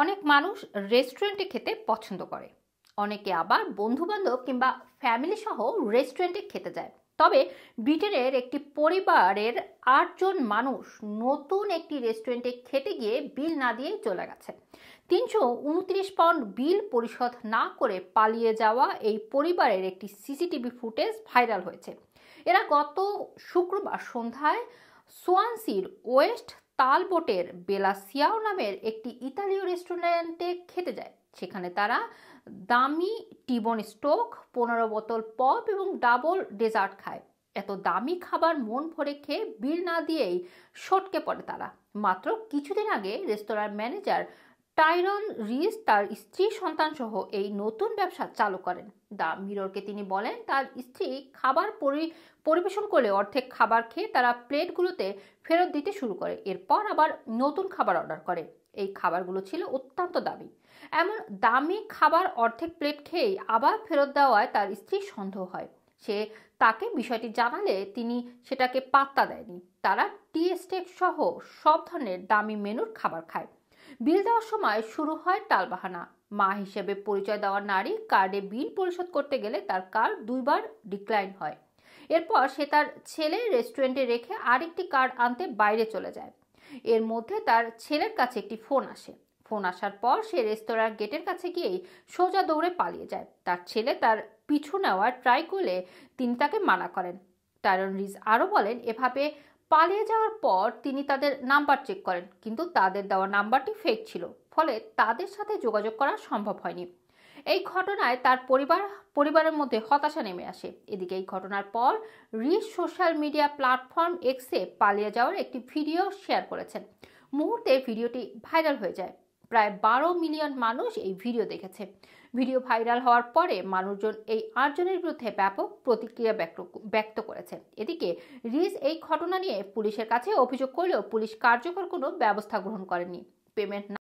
অনেক মানুষ রেস্টুরেন্টে খেতে পছন্দ করে অনেকে আবার বন্ধুবান্ধব কিংবা ফ্যামিলি সহ রেস্টুরেন্টে খেতে যায় তবে ব্রিটেনের একটি পরিবারের আটজন মানুষ নতুন একটি রেস্টুরেন্টে খেতে গিয়ে বিল না দিয়ে চলে গেছে তিনশো উনত্রিশ পাউন্ড বিল পরিশোধ না করে পালিয়ে যাওয়া এই পরিবারের একটি সিসিটিভি ফুটেজ ভাইরাল হয়েছে এরা গত শুক্রবার সন্ধ্যায় সোয়ানসির ওয়েস্ট তালবোটের বেলাসিয়াও নামের একটি ইতালীয় রেস্টুরেন্টে খেতে যায় সেখানে তারা দামি টিবন স্টোক পনেরো বোতল পপ এবং ডাবল ডেজার্ট খায় এত দামি খাবার মন ভরে খেয়ে বিল না দিয়েই সটকে পড়ে তারা মাত্র কিছুদিন আগে রেস্তোরাঁর ম্যানেজার টাইরন রিস তার স্ত্রী সন্তান সহ এই নতুন ব্যবসা চালু করেন দা মিররকে তিনি বলেন তার স্ত্রী খাবার পরিবেশন করলে অর্ধেক খাবার খেয়ে তারা প্লেটগুলোতে ফেরত দিতে শুরু করে এরপর আবার নতুন খাবার অর্ডার করে এই খাবারগুলো ছিল অত্যন্ত দামি এমন দামি খাবার অর্ধেক প্লেট খেয়েই আবার ফেরত দেওয়ায় তার স্ত্রী সন্দেহ হয় সে তাকে বিষয়টি জানালে তিনি সেটাকে পাত্তা দেয়নি তারা টি স্টেক সহ সব ধরনের দামি মেনুর খাবার খায় বিল দেওয়ার সময় শুরু হয় টালবাহানা মা হিসেবে পরিচয় দেওয়া নারী কার্ডে বিল পরিশোধ করতে গেলে তার কার্ড দুইবার ডিক্লাইন হয় এরপর সে তার ছেলে রেস্টুরেন্টে রেখে আরেকটি কার্ড আনতে বাইরে চলে যায় এর মধ্যে তার ছেলের কাছে একটি ফোন আসে ফোন আসার পর সে রেস্তোরাঁর গেটের কাছে গিয়েই সোজা দৌড়ে পালিয়ে যায় তার ছেলে তার পিছু নেওয়ার ট্রাই করলে তিনি তাকে মানা করেন টায়রন রিজ আরও বলেন এভাবে পালিয়ে যাওয়ার পর তিনি তাদের নাম্বার চেক করেন কিন্তু তাদের দেওয়া নাম্বারটি ফেক ছিল ফলে তাদের সাথে যোগাযোগ করা সম্ভব হয়নি এই ঘটনায় তার পরিবার পরিবারের মধ্যে হতাশা নেমে আসে এদিকে এই ঘটনার পর রিস সোশ্যাল মিডিয়া প্ল্যাটফর্ম এক্সে পালিয়ে যাওয়ার একটি ভিডিও শেয়ার করেছেন মুহূর্তে ভিডিওটি ভাইরাল হয়ে যায় প্রায় বারো মিলিয়ন মানুষ এই ভিডিও দেখেছে ভিডিও ভাইরাল হওয়ার পরে মানুষজন এই আটজনের বিরুদ্ধে ব্যাপক প্রতিক্রিয়া ব্যক্ত করেছে এদিকে রিজ এই ঘটনা নিয়ে পুলিশের কাছে অভিযোগ করলেও পুলিশ কার্যকর কোনো ব্যবস্থা গ্রহণ করেনি পেমেন্ট